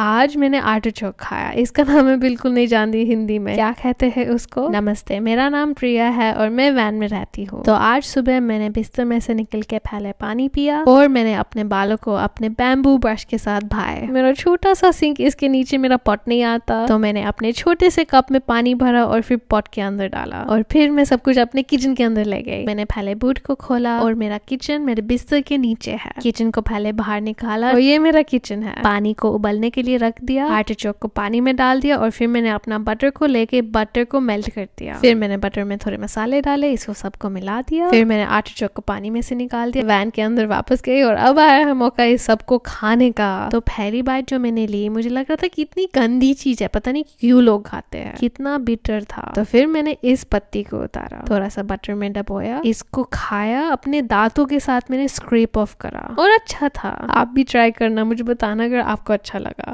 आज मैंने आटे चौक खाया इसका नाम मैं बिल्कुल नहीं जानती हिंदी में क्या कहते हैं उसको नमस्ते मेरा नाम प्रिया है और मैं वैन में रहती हूँ तो आज सुबह मैंने बिस्तर में से निकल के पहले पानी पिया और मैंने अपने बालों को अपने बैम्बू ब्रश के साथ भाए मेरा छोटा सा सिंक इसके नीचे मेरा पॉट नहीं आता तो मैंने अपने छोटे से कप में पानी भरा और फिर पॉट के अंदर डाला और फिर मैं सब कुछ अपने किचन के अंदर ले गई मैंने पहले बूट को खोला और मेरा किचन मेरे बिस्तर के नीचे है किचन को पहले बाहर निकाला और ये मेरा किचन है पानी को उबलने के लिए रख दिया आर्टिचोक को पानी में डाल दिया और फिर मैंने अपना बटर को लेके बटर को मेल्ट कर दिया फिर मैंने बटर में थोड़े मसाले डाले इसको सबको मिला दिया फिर मैंने आर्टिचोक को पानी में से निकाल दिया वैन के अंदर वापस गई और अब आया है मौका इस सबको खाने का तो पहली बाइट जो मैंने ली मुझे लग रहा था कि इतनी गंदी चीज है पता नहीं क्यों लोग खाते हैं कितना बिटर था तो फिर मैंने इस पत्ती को उतारा थोड़ा सा बटर में डबोया इसको खाया अपने दांतों के साथ मैंने स्क्रेप ऑफ करा और अच्छा था आप भी ट्राई करना मुझे बताना अगर आपको अच्छा लगा